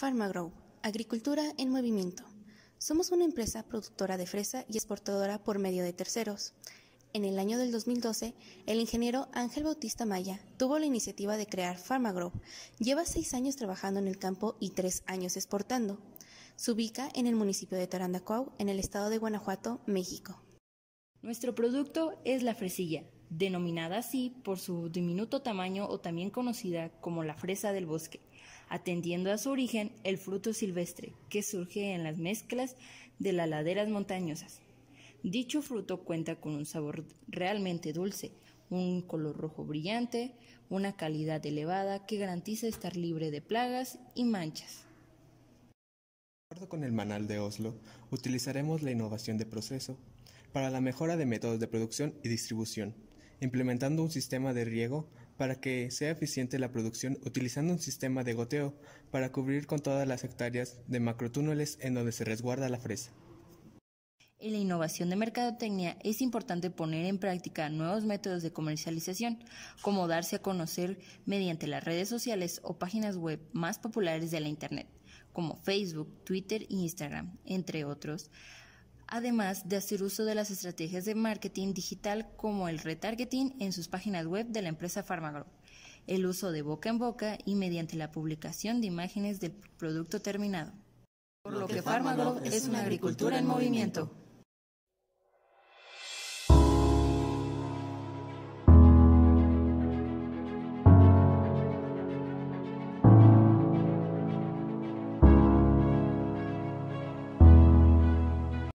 Farmagrow, agricultura en movimiento. Somos una empresa productora de fresa y exportadora por medio de terceros. En el año del 2012, el ingeniero Ángel Bautista Maya tuvo la iniciativa de crear Farmagrow. Lleva seis años trabajando en el campo y tres años exportando. Se ubica en el municipio de Tarandacuau, en el estado de Guanajuato, México. Nuestro producto es la fresilla, denominada así por su diminuto tamaño o también conocida como la fresa del bosque, atendiendo a su origen el fruto silvestre que surge en las mezclas de las laderas montañosas. Dicho fruto cuenta con un sabor realmente dulce, un color rojo brillante, una calidad elevada que garantiza estar libre de plagas y manchas. De acuerdo con el Manal de Oslo, utilizaremos la innovación de proceso para la mejora de métodos de producción y distribución, implementando un sistema de riego para que sea eficiente la producción utilizando un sistema de goteo para cubrir con todas las hectáreas de macrotúneles en donde se resguarda la fresa. En la innovación de mercadotecnia es importante poner en práctica nuevos métodos de comercialización, como darse a conocer mediante las redes sociales o páginas web más populares de la Internet, como Facebook, Twitter e Instagram, entre otros además de hacer uso de las estrategias de marketing digital como el retargeting en sus páginas web de la empresa Farmagro, el uso de boca en boca y mediante la publicación de imágenes del producto terminado. Por lo que Farmagro es una agricultura en movimiento.